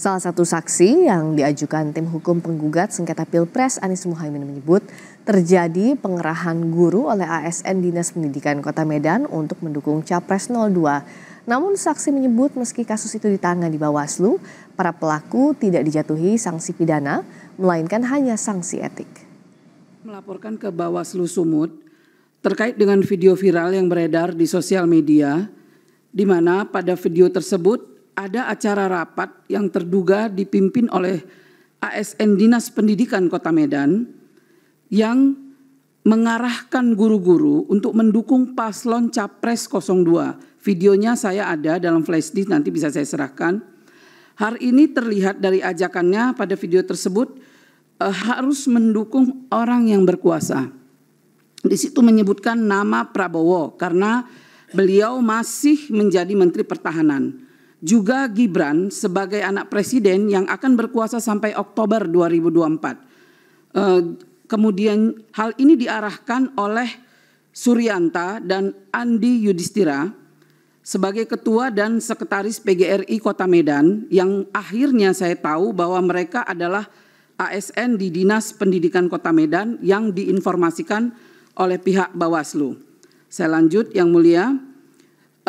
Salah satu saksi yang diajukan tim hukum penggugat sengketa Pilpres Anies Muhaimin menyebut terjadi pengerahan guru oleh ASN Dinas Pendidikan Kota Medan untuk mendukung Capres 02. Namun saksi menyebut meski kasus itu ditangani di Bawaslu, para pelaku tidak dijatuhi sanksi pidana, melainkan hanya sanksi etik. Melaporkan ke Bawaslu Sumut terkait dengan video viral yang beredar di sosial media, di mana pada video tersebut ada acara rapat yang terduga dipimpin oleh ASN Dinas Pendidikan Kota Medan yang mengarahkan guru-guru untuk mendukung paslon Capres 02. Videonya saya ada dalam flash disk nanti bisa saya serahkan. Hari ini terlihat dari ajakannya pada video tersebut eh, harus mendukung orang yang berkuasa. Di situ menyebutkan nama Prabowo karena beliau masih menjadi Menteri Pertahanan. Juga Gibran sebagai anak presiden yang akan berkuasa sampai Oktober 2024. Eh, kemudian hal ini diarahkan oleh Suryanta dan Andi Yudhistira sebagai ketua dan sekretaris PGRI Kota Medan yang akhirnya saya tahu bahwa mereka adalah ASN di Dinas Pendidikan Kota Medan yang diinformasikan oleh pihak Bawaslu. Saya lanjut yang mulia,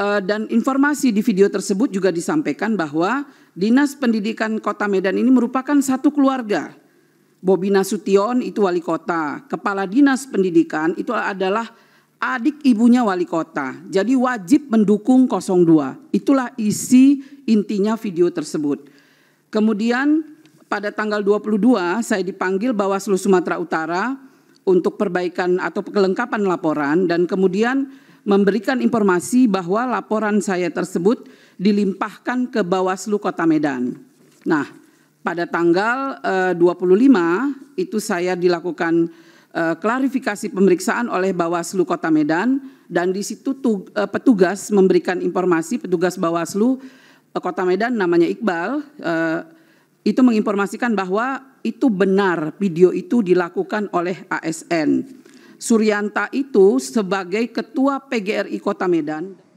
Eh, dan informasi di video tersebut juga disampaikan bahwa Dinas Pendidikan Kota Medan ini merupakan satu keluarga. Bobi Nasution itu wali kota, kepala Dinas Pendidikan itu adalah adik ibunya wali kota. Jadi wajib mendukung 02. Itulah isi intinya video tersebut. Kemudian pada tanggal 22 saya dipanggil Bawaslu Sumatera Utara untuk perbaikan atau kelengkapan laporan dan kemudian memberikan informasi bahwa laporan saya tersebut dilimpahkan ke Bawaslu Kota Medan. Nah, pada tanggal eh, 25 itu saya dilakukan eh, klarifikasi pemeriksaan oleh Bawaslu Kota Medan dan di situ tug, eh, petugas memberikan informasi petugas Bawaslu eh, Kota Medan namanya Iqbal eh, itu menginformasikan bahwa itu benar video itu dilakukan oleh ASN. Suryanta itu sebagai Ketua PGRI Kota Medan